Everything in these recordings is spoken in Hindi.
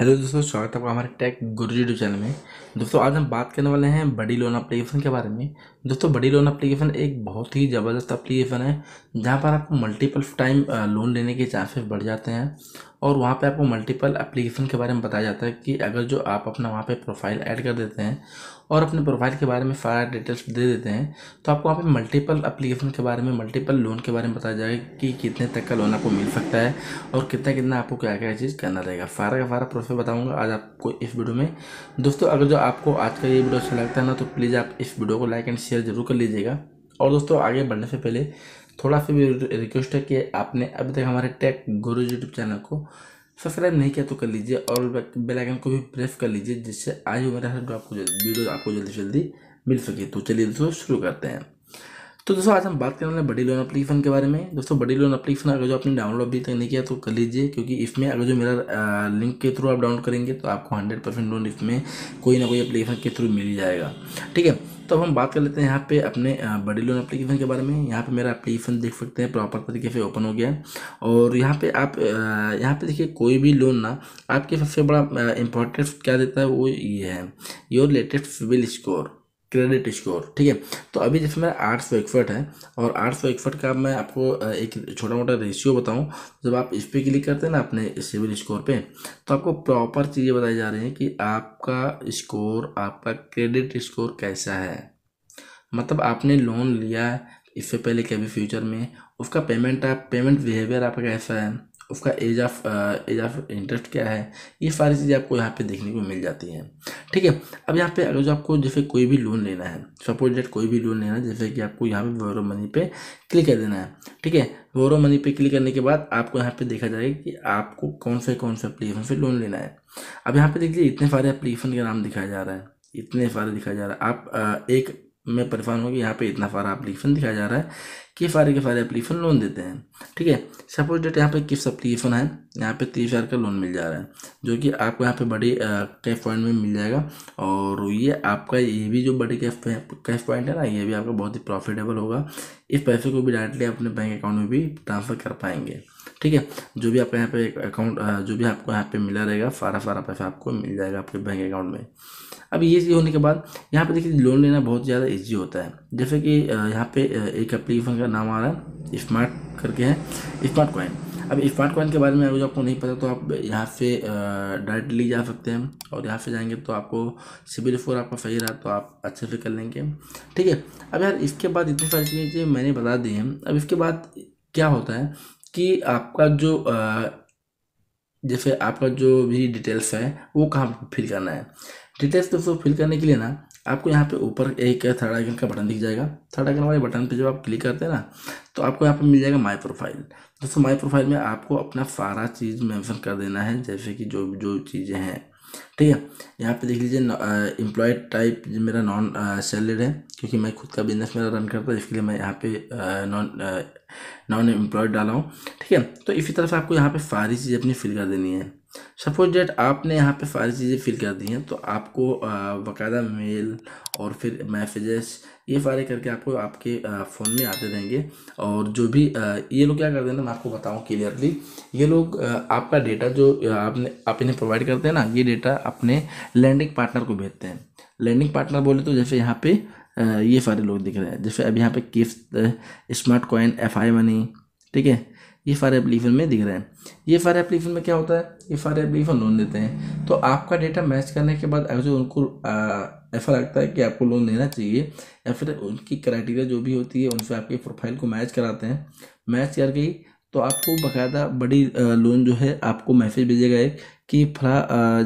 हेलो दोस्तों स्वागत है आपका हमारे टेक गुरु जी चैनल में दोस्तों आज हम बात करने वाले हैं बड़ी लोन एप्लीकेशन के बारे में दोस्तों बड़ी लोन एप्लीकेशन एक बहुत ही ज़बरदस्त एप्लीकेशन है जहाँ पर आपको मल्टीपल टाइम लोन लेने के चांसेस बढ़ जाते हैं और वहाँ पे आपको मल्टीपल एप्लीकेशन के बारे में बताया जाता है कि अगर जो आप अपना वहाँ पे प्रोफाइल ऐड कर देते हैं और अपने प्रोफाइल के बारे में सारा डिटेल्स दे देते हैं तो आपको वहाँ पे मल्टीपल एप्लीकेशन के बारे में मल्टीपल लोन के बारे में बताया जाएगा कि कितने तक का लोन आपको मिल सकता है और कितना कितना आपको क्या क्या चीज़ करना रहेगा सारा का सारा प्रोसेस बताऊँगा आज आपको इस वीडियो में दोस्तों अगर जो आपको आज का ये वीडियो अच्छा लगता है ना तो प्लीज़ आप इस वीडियो को लाइक एंड शेयर जरूर कर लीजिएगा और दोस्तों आगे बढ़ने से पहले थोड़ा सा भी रिक्वेस्ट है कि आपने अभी तक हमारे टेक गुरु यूट्यूब चैनल को सब्सक्राइब नहीं किया तो कर लीजिए और बेल आइकन को भी प्रेस कर लीजिए जिससे आज हमारा हर आपको वीडियो आपको जल्दी जल्दी मिल सके तो चलिए दोस्तों शुरू करते हैं तो दोस्तों आज हम बात करने वाले बडी लोन अप्लीकेशन के बारे में दोस्तों बडी लोन अप्लीकेशन अगर जो आपने डाउनलोड अभी तक नहीं किया तो कर लीजिए क्योंकि इसमें अगर जो मेरा लिंक के थ्रू आप डाउनलोड करेंगे तो आपको हंड्रेड परसेंट लोन इसमें कोई ना कोई अप्लीकेशन के थ्रू मिल जाएगा ठीक है तो अब हम बात कर लेते हैं यहाँ पे अपने बड़ी लोन एप्लीकेशन के बारे में यहाँ पे मेरा एप्लीकेशन देख सकते हैं प्रॉपर तरीके से ओपन हो गया और यहाँ पे आप यहाँ पे देखिए कोई भी लोन ना आपके सबसे बड़ा इम्पोर्टेंस क्या देता है वो ये है your latest CIBIL score credit score ठीक है तो अभी जैसे मेरा आठ सौ इकसठ है और आठ सौ इकसठ का मैं आपको एक छोटा मोटा रेशियो बताऊं जब आप इस पर क्लिक करते हैं ना अपने सिविल स्कोर पे तो आपको प्रॉपर चीज़ें बताई जा रही हैं कि आपका स्कोर आपका क्रेडिट स्कोर कैसा है मतलब आपने लोन लिया इससे पहले कभी फ्यूचर में उसका पेमेंट आप पेमेंट बिहेवियर आपका कैसा है उसका age of age of interest क्या है ये सारी चीज़ें आपको यहाँ पे देखने को मिल जाती हैं ठीक है अब यहाँ पे अगर जो आपको जैसे कोई भी लोन लेना है सपोज डेट कोई भी लोन लेना है जैसे कि आपको यहाँ पे वोरो मनी पे क्लिक कर देना है ठीक है वोरो मनी पे क्लिक करने के बाद आपको यहाँ पे देखा जाएगा कि आपको कौन से कौन से अप्लीकेशन से लोन लेना है अब यहाँ पे देखिए इतने सारे अप्लीकेशन का नाम दिखाया जा रहा है इतने सारे दिखाया जा रहा है आप uh, एक मैं परेशान हूँ कि यहाँ पे इतना फारा अपलीफन दिखाया जा रहा है कि फारे के फारे अपलीफन लोन देते हैं ठीक है सपोज डेट यहाँ पे किस अपलीफन है यहाँ पे तीस हज़ार का लोन मिल जा रहा है जो कि आपको यहाँ पे बड़े कैश पॉइंट में मिल जाएगा और ये आपका ये भी जो बड़े कैश कैश पॉइंट है ना ये भी आपका बहुत ही प्रॉफिटेबल होगा इस पैसे को भी डायरेक्टली अपने बैंक अकाउंट में भी ट्रांसफ़र कर पाएंगे ठीक है जो भी आपका यहाँ पे अकाउंट जो भी आपको यहाँ पे मिला रहेगा सारा सारा पैसा आपको मिल जाएगा आपके बैंक अकाउंट में अब ये चीज़ होने के बाद यहाँ पे देखिए लोन लेना बहुत ज़्यादा ईजी होता है जैसे कि यहाँ पे एक एप्लीकेशन का नाम आ रहा है स्मार्ट करके है स्मार्ट कॉइन अब स्मार्ट कॉइन के बारे में अगर आपको नहीं पता तो आप यहाँ से डायरेक्टली जा सकते हैं और यहाँ से जाएंगे तो आपको सिविल स्कोर आपका सही रहा तो आप अच्छे से कर लेंगे ठीक है अब यार इसके बाद इतनी सारी चीज़ें मैंने बता दी हैं अब इसके बाद क्या होता है कि आपका जो जैसे आपका जो भी डिटेल्स है वो कहाँ फिल करना है डिटेल्स दोस्तों फिल करने के लिए ना आपको यहाँ पे ऊपर एक थर्ड आइकन का बटन दिख जाएगा थर्ड आइकन वाले बटन पे जब आप क्लिक करते हैं ना तो आपको यहाँ पे मिल जाएगा माय प्रोफाइल दोस्तों माय प्रोफाइल में आपको अपना सारा चीज़ मेंशन कर देना है जैसे कि जो जो चीज़ें हैं ठीक है यहाँ पे देख लीजिए एम्प्लॉयड टाइप मेरा नॉन सैलरीड है क्योंकि मैं खुद का बिजनेस मेरा रन करता हूँ इसके लिए मैं यहाँ पे नॉन नॉन एम्प्लॉयड डाला हूँ ठीक है तो इसी तरह से आपको यहाँ पे सारी चीज़ें अपनी फिल कर देनी है सपोज डेट आपने यहाँ पे सारी चीज़ें फिल कर दी हैं तो आपको बाकायदा मेल और फिर मैसेजेस ये सारे करके आपको आपके फ़ोन में आते रहेंगे और जो भी ये लोग क्या करते हैं ना मैं आपको बताऊँ क्लियरली ये लोग आपका डेटा जो आपने आप इन्हें प्रोवाइड करते हैं ना ये डेटा अपने लैंडिंग पार्टनर को भेजते हैं लैंडिंग पार्टनर बोले तो जैसे यहाँ पे ये सारे लोग दिख रहे हैं जैसे अब यहाँ पे किफ्ट smart coin F I money ठीक है ये फार एप्लीफन में दिख रहे हैं ये फार एप्लीफन में क्या होता है ये फार एप्लीफन लोन देते हैं तो आपका डेटा मैच करने के बाद अगर जो उनको ऐसा लगता है कि आपको लोन देना चाहिए या फिर उनकी क्राइटेरिया जो भी होती है उनसे आपकी प्रोफाइल को मैच कराते हैं मैच कर गई तो आपको बाकायदा बड़ी लोन जो है आपको मैसेज भेजेगा एक कि फला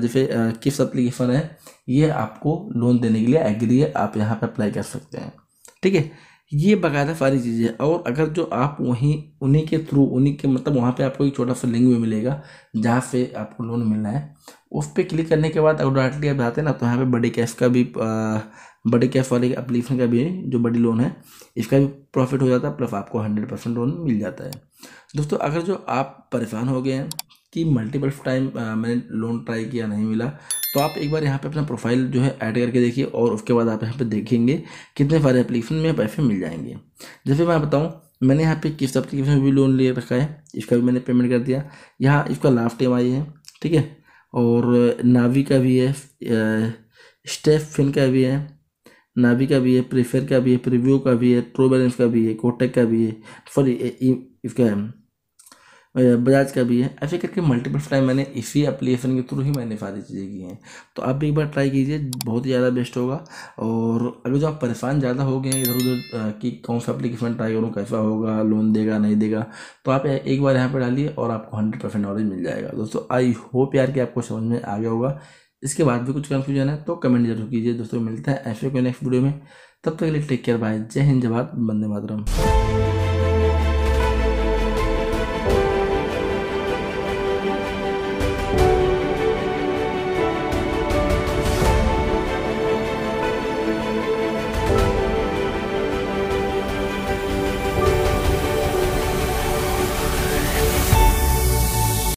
जैसे किस एप्लीकेशन है ये आपको लोन देने के लिए एग्री है आप यहाँ पर अप्लाई कर सकते हैं ठीक है ये बाकायदा सारी चीज़ें हैं और अगर जो आप वहीं उन्हीं के थ्रू उन्हीं के मतलब वहाँ पे आपको एक छोटा सा लिंक भी मिलेगा जहाँ से आपको लोन मिलना है उस पर क्लिक करने के बाद अगर डायरेक्टली आप जाते हैं ना तो यहाँ पे बड़े कैश का भी बड़े कैश वाले अप्लीकेशन का भी जो बड़ी लोन है इसका भी प्रॉफिट हो जाता है प्लस आपको हंड्रेड परसेंट लोन मिल जाता है दोस्तों अगर जो आप परेशान हो गए हैं कि मल्टीपल टाइम मैंने लोन ट्राई किया नहीं मिला तो आप एक बार यहाँ पे अपना प्रोफाइल जो है ऐड करके देखिए और उसके बाद आप यहाँ पे देखेंगे कितने सारे एप्लीकेशन में पैसे मिल जाएंगे जैसे मैं बताऊँ मैंने यहाँ पे किस एप्लीकेशन में भी लोन ले रखा है इसका भी मैंने पेमेंट कर दिया यहाँ इसका लास्ट टाइम आई है ठीक है और नावी का भी है स्टेफ फिन का भी है नावी का भी है प्रीफेयर का भी है प्रिव्यू का भी है ट्रो बैलेंस का भी है कोटेक का भी है सॉरी इसका बजाज का भी है ऐसे करके मल्टीपल टाइम मैंने इसी एप्लीकेशन के थ्रू ही मैंने सारी चीज़ें की हैं तो आप भी एक बार ट्राई कीजिए बहुत ही ज़्यादा बेस्ट होगा और अगर जो आप परेशान ज़्यादा हो गए हैं इधर उधर कि कौन सा एप्लीकेशन ट्राई करूँ कैसा होगा लोन देगा नहीं देगा तो आप एक बार यहाँ पर डालिए और आपको हंड्रेड परसेंट नॉलेज मिल जाएगा दोस्तों आई होप यार कि आपको समझ में आ गया होगा इसके बाद भी कुछ कन्फ्यूजन है तो कमेंट जरूर कीजिए दोस्तों मिलता है ऐसे कोई नेक्स्ट वीडियो में तब तक के लिए टेक केयर बाय जय हिंद जवाब बंदे मातरम